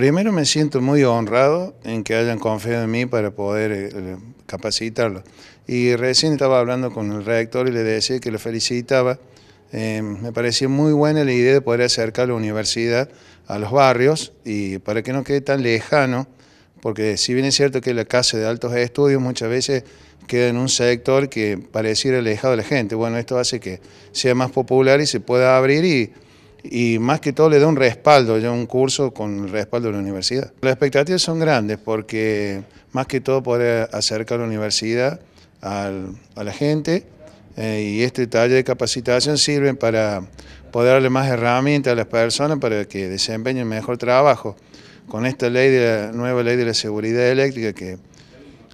Primero me siento muy honrado en que hayan confiado en mí para poder eh, capacitarlo. Y recién estaba hablando con el rector y le decía que lo felicitaba. Em, me parecía muy buena la idea de poder acercar la universidad a los barrios y para que no quede tan lejano, porque si bien es cierto que la casa de altos estudios muchas veces queda en un sector que pareciera alejado de la gente, bueno, esto hace que sea más popular y se pueda abrir y y más que todo le da un respaldo, ya un curso con el respaldo de la universidad. Las expectativas son grandes porque más que todo poder acercar a la universidad a la gente eh, y este taller de capacitación sirve para poder darle más herramientas a las personas para que desempeñen mejor trabajo. Con esta ley de nueva ley de la seguridad eléctrica que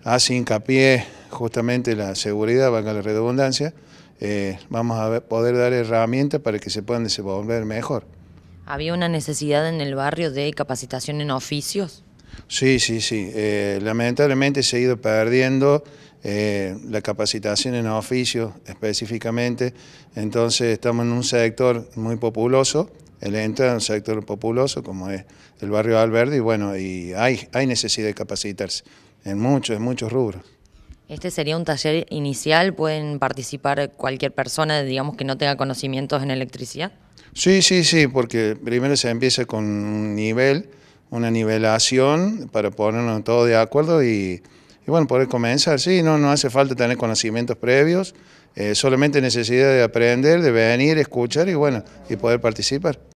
hace hincapié justamente la seguridad, valga la redundancia, eh, vamos a poder dar herramientas para que se puedan desenvolver mejor. ¿Había una necesidad en el barrio de capacitación en oficios? Sí, sí, sí. Eh, lamentablemente se ha ido perdiendo eh, la capacitación en oficios específicamente. Entonces estamos en un sector muy populoso, el entra en un sector populoso como es el barrio Alberdi, y bueno, y hay, hay necesidad de capacitarse en muchos, en muchos rubros. Este sería un taller inicial, pueden participar cualquier persona, digamos, que no tenga conocimientos en electricidad. Sí, sí, sí, porque primero se empieza con un nivel, una nivelación para ponernos todos de acuerdo y, bueno, poder comenzar. Sí, no, no hace falta tener conocimientos previos, eh, solamente necesidad de aprender, de venir, escuchar y bueno, y poder participar.